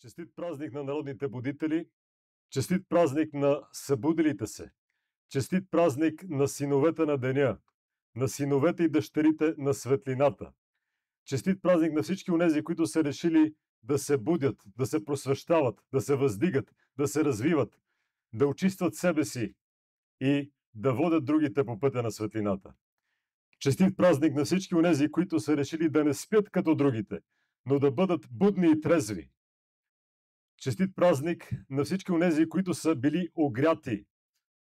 Честит празник на народните будители! Честит празник на събудилите се! Честит празник на синовете на деня! На синовете и дъщерите на светлината! Честит празник на всички онези, които са решили да се будят, да се просвещават, да се въздигат, да се развиват, да очистват себе си и да водят другите по пътя на светлината. Честит празник на всички онези, които са решили да не спят като другите, но да бъдат будни и трезви, Честит празник на всички онези, които са били огряти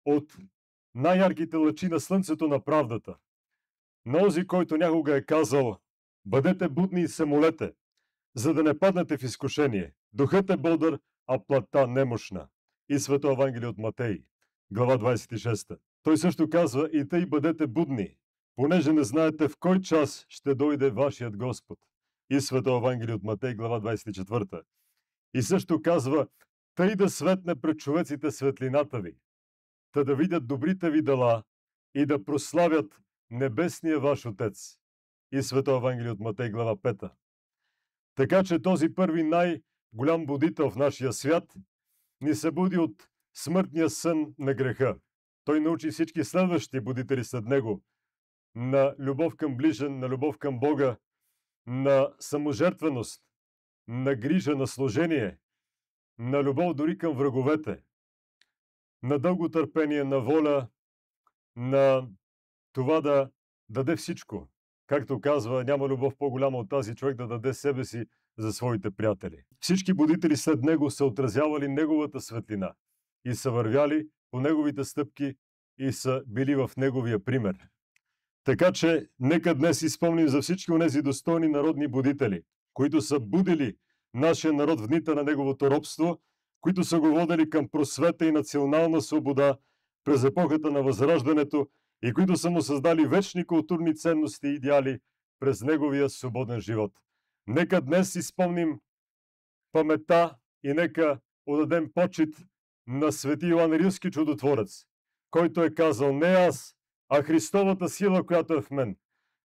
от най-ярките лъчи на слънцето на правдата. На ози, който някога е казал Бъдете будни и се молете, за да не паднете в изкушение. Духът е бодър, а плата немощна. И свето Евангелие от Матей, глава 26. Той също казва и тъй бъдете будни, понеже не знаете в кой час ще дойде вашият Господ. И свето Евангелие от Матей, глава 24. И също казва, тъй да светне пред човеците светлината ви, та да видят добрите ви дела и да прославят небесния ваш Отец. И Свето Евангелие от Матей глава 5. Така че този първи най-голям будител в нашия свят ни се буди от смъртния сън на греха. Той научи всички следващи будители след него на любов към ближен, на любов към Бога, на саможертвеност, на грижа, на служение, на любов дори към враговете, на дълго търпение, на воля, на това да даде всичко. Както казва, няма любов по-голяма от тази човек да даде себе си за своите приятели. Всички будители след него са отразявали неговата светлина и са вървяли по неговите стъпки и са били в неговия пример. Така че, нека днес изпомним за всички тези достойни народни будители – които са будили нашия народ в дните на неговото робство, които са го водили към просвета и национална свобода през епохата на Възраждането и които са му създали вечни културни ценности и идеали през неговия свободен живот. Нека днес изпомним памета и нека отдадем почет на свети Иоанн Рилски чудотворец, който е казал не аз, а Христовата сила, която е в мен,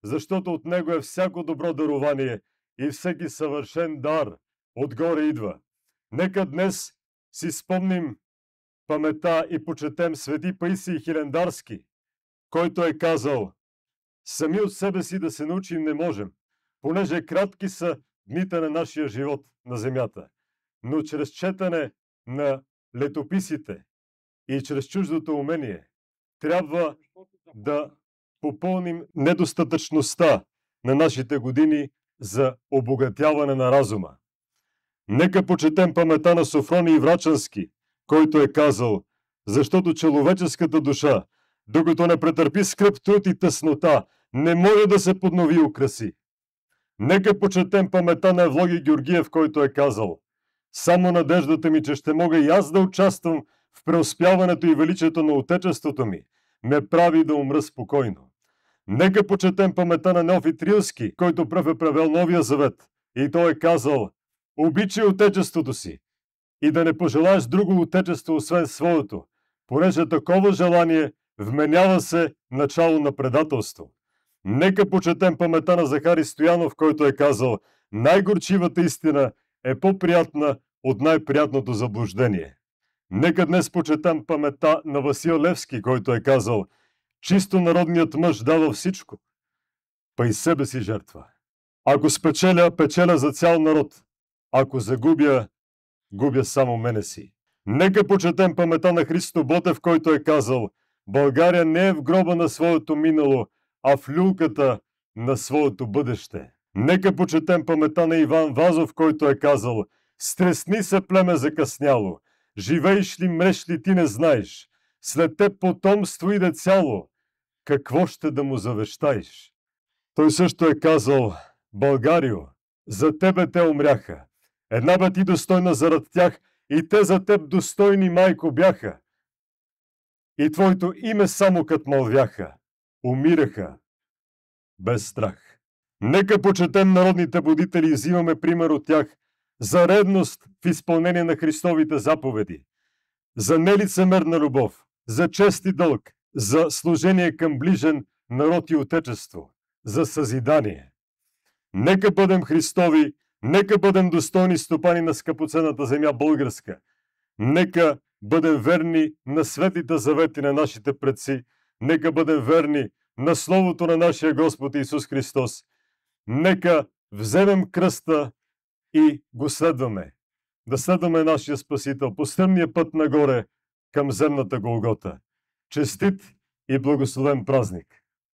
защото от него е всяко добро дарование – и всеки съвършен дар отгоре идва. Нека днес си спомним памета и почетем свети Паисий Хилендарски, който е казал Сами от себе си да се научим не можем, понеже кратки са дните на нашия живот на земята. Но чрез четане на летописите и чрез чуждото умение трябва да попълним недостатъчността на нашите години за обогатяване на разума. Нека почетем памета на Софрони Врачански, който е казал, защото човеческата душа, докато не претърпи скръп труд и тъснота, не може да се поднови украси. Нека почетем памета на Влоги Георгиев, който е казал, само надеждата ми, че ще мога и аз да участвам в преуспяването и величието на отечеството ми, ме прави да умра спокойно. Нека почетем памета на Трилски, който пръв е правил новия завет. И той е казал, обичай отечеството си и да не пожелаеш друго отечество, освен своето. Понеже такова желание вменява се начало на предателство. Нека почетем памета на Захари Стоянов, който е казал, най-горчивата истина е по-приятна от най-приятното заблуждение. Нека днес почетем памета на Васил Левски, който е казал – Чисто народният мъж дава всичко, па и себе си жертва. Ако спечеля, печеля за цял народ. Ако загубя, губя само мене си. Нека почетем памета на Христо Ботев, който е казал България не е в гроба на своето минало, а в люлката на своето бъдеще. Нека почетем памета на Иван Вазов, който е казал Стресни се, племе закъсняло, живееш ли, мреш ли, ти не знаеш. След те потомство иде цяло, какво ще да му завещаеш? Той също е казал, Българио, за тебе те умряха. Една бе ти достойна зарад тях и те за теб достойни майко бяха. И твоето име само кът мълвяха, умираха без страх. Нека почетем народните будители и взимаме пример от тях за редност в изпълнение на Христовите заповеди, за нелицемерна любов, за чест и дълг, за служение към ближен народ и отечество, за съзидание. Нека бъдем Христови, нека бъдем достойни стопани на скъпоценната земя българска. Нека бъдем верни на светите завети на нашите предци. Нека бъдем верни на Словото на нашия Господ Исус Христос. Нека вземем кръста и го следваме. Да следваме нашия Спасител по стръмния път нагоре към земната Голгота. čestit i blagosloven praznik.